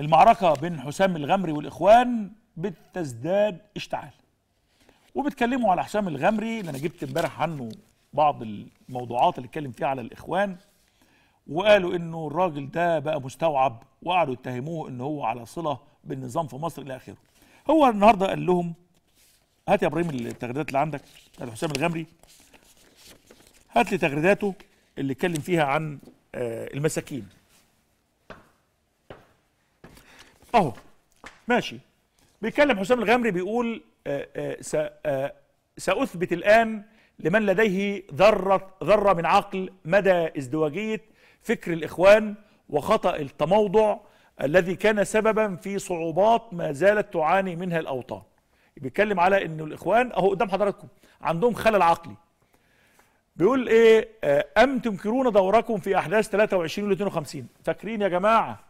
المعركة بين حسام الغمري والإخوان بتزداد اشتعال وبتكلموا على حسام الغمري اللي أنا جبت امبارح عنه بعض الموضوعات اللي اتكلم فيها على الإخوان وقالوا إنه الراجل ده بقى مستوعب وقعدوا يتهموه إن هو على صلة بالنظام في مصر إلى آخره هو النهاردة قال لهم هات يا إبراهيم التغريدات اللي عندك بتاعت حسام الغمري هات لي تغريداته اللي اتكلم فيها عن آه، المساكين اهو ماشي بيتكلم حسام الغامري بيقول آه، آه، آه، ساثبت الان لمن لديه ذره ذره من عقل مدى ازدواجيه فكر الاخوان وخطا التموضع الذي كان سببا في صعوبات ما زالت تعاني منها الاوطان بيتكلم على انه الاخوان اهو قدام حضراتكم عندهم خلل عقلي بيقول ايه ام تنكرون دوركم في احداث 23 ل 52 فاكرين يا جماعه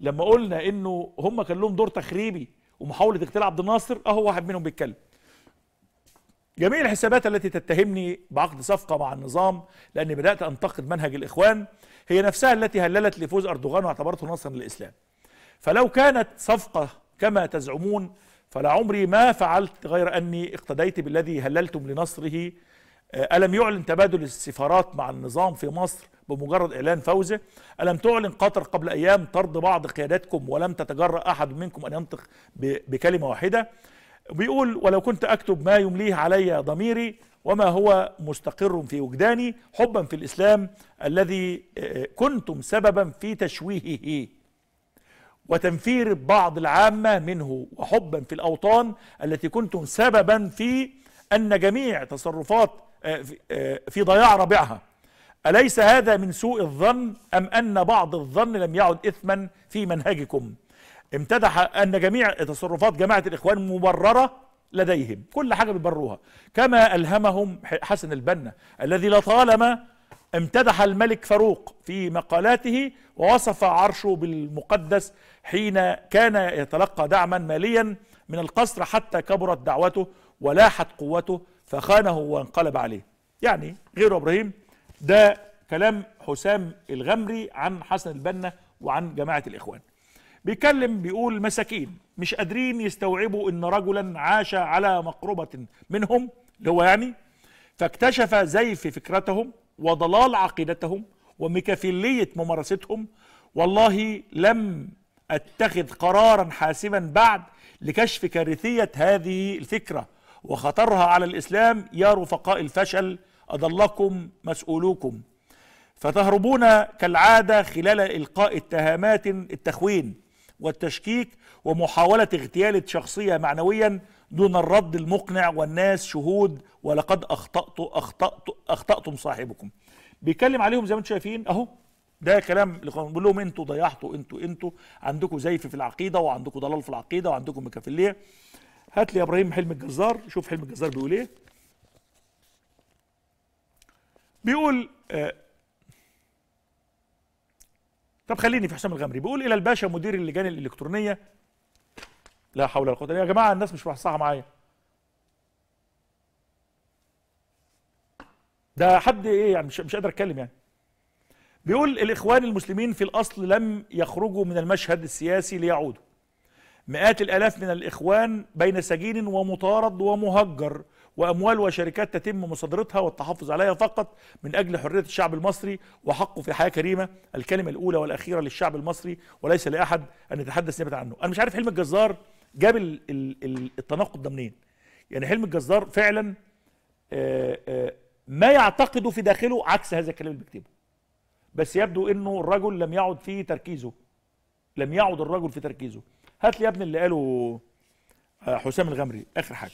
لما قلنا انه هم كان لهم دور تخريبي ومحاوله اغتيال عبد الناصر اهو واحد منهم بيتكلم جميع الحسابات التي تتهمني بعقد صفقه مع النظام لاني بدات انتقد منهج الاخوان هي نفسها التي هللت لفوز اردوغان واعتبرته نصرا للاسلام فلو كانت صفقه كما تزعمون فلعمري ما فعلت غير اني اقتديت بالذي هللتم لنصره آه، ألم يعلن تبادل السفارات مع النظام في مصر بمجرد إعلان فوزه ألم تعلن قطر قبل أيام طرد بعض قياداتكم ولم تتجرأ أحد منكم أن ينطق بكلمة واحدة بيقول ولو كنت أكتب ما يمليه علي ضميري وما هو مستقر في وجداني حبا في الإسلام الذي آه، آه، كنتم سببا في تشويهه وتنفير بعض العامة منه وحبا في الأوطان التي كنتم سببا في أن جميع تصرفات آه، آه، في ضياع ربعها أليس هذا من سوء الظن أم أن بعض الظن لم يعد إثما في منهجكم امتدح أن جميع تصرفات جماعة الإخوان مبررة لديهم كل حاجة بيبروها كما ألهمهم حسن البنا الذي لطالما امتدح الملك فاروق في مقالاته ووصف عرشه بالمقدس حين كان يتلقى دعما ماليا من القصر حتى كبرت دعوته ولاحت قوته فخانه وانقلب عليه يعني غير ابراهيم ده كلام حسام الغمري عن حسن البنا وعن جماعه الاخوان بيتكلم بيقول مساكين مش قادرين يستوعبوا ان رجلا عاش على مقربه منهم اللي هو يعني فاكتشف زيف فكرتهم وضلال عقيدتهم ومكافليه ممارستهم والله لم اتخذ قرارا حاسما بعد لكشف كارثيه هذه الفكره وخطرها على الإسلام يا رفقاء الفشل أضلكم مسؤولوكم فتهربون كالعادة خلال إلقاء اتهامات التخوين والتشكيك ومحاولة اغتيال شخصية معنويا دون الرد المقنع والناس شهود ولقد أخطأت أخطأت أخطأتم صاحبكم بيتكلم عليهم زي ما انتم شايفين أهو ده كلام بيقول لهم انتوا ضيعتوا انتوا انتوا عندكم زيف في العقيده وعندكم ضلال في العقيده وعندكم مكافليه هات لي يا ابراهيم حلم الجزار شوف حلم الجزار بيقول ايه بيقول آه طب خليني في حسام الغمري بيقول الى الباشا مدير اللجان الالكترونيه لا حول ولا قوه يا جماعه الناس مش محصحه معايا ده حد ايه يعني مش, مش قادر اتكلم يعني بيقول الاخوان المسلمين في الاصل لم يخرجوا من المشهد السياسي ليعودوا مئات الآلاف من الإخوان بين سجين ومطارد ومهجر وأموال وشركات تتم مصادرتها والتحفظ عليها فقط من أجل حرية الشعب المصري وحقه في حياة كريمة الكلمة الأولى والأخيرة للشعب المصري وليس لأحد أن يتحدث نيابة عنه أنا مش عارف حلم الجزار جاب التناقض ده منين يعني حلم الجزار فعلا آه، آه، ما يعتقده في داخله عكس هذا الكلام اللي بيكتبه بس يبدو انه الرجل لم يعد في تركيزه لم يعد الرجل في تركيزه هات لي يا ابني اللي قاله آه، حسام الغمري اخر حاجه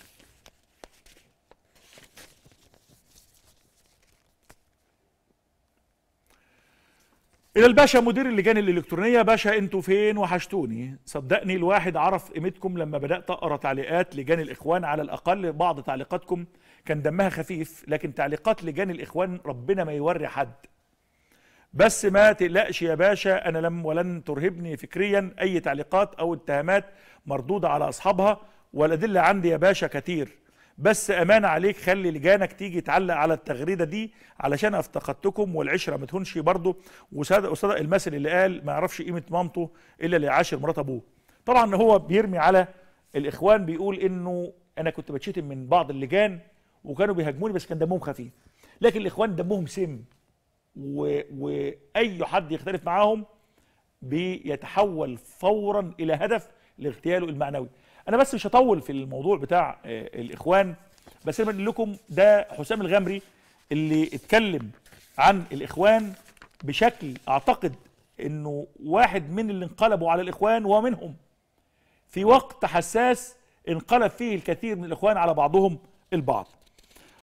الى الباشا مدير اللجان الالكترونيه باشا انتوا فين وحشتوني صدقني الواحد عرف قيمتكم لما بدات اقرا تعليقات لجان الاخوان على الاقل بعض تعليقاتكم كان دمها خفيف لكن تعليقات لجان الاخوان ربنا ما يوري حد بس ما تقلقش يا باشا انا لم ولن ترهبني فكريا اي تعليقات او اتهامات مردوده على اصحابها والادله عندي يا باشا كتير بس امان عليك خلي لجانك تيجي تعلق على التغريده دي علشان افتقدتكم والعشره ما تهونش برضه وصدق وصدق المثل اللي قال ما يعرفش قيمه مامته الا اللي عاشر مرات ابوه طبعا هو بيرمي على الاخوان بيقول انه انا كنت بتشتم من بعض اللجان وكانوا بيهاجموني بس كان دمهم خفيف لكن الاخوان دمهم سم واي حد يختلف معاهم بيتحول فورا الى هدف لاغتياله المعنوي انا بس مش هطول في الموضوع بتاع آه، الاخوان بس انا لكم ده حسام الغمري اللي اتكلم عن الاخوان بشكل اعتقد انه واحد من اللي انقلبوا على الاخوان ومنهم في وقت حساس انقلب فيه الكثير من الاخوان على بعضهم البعض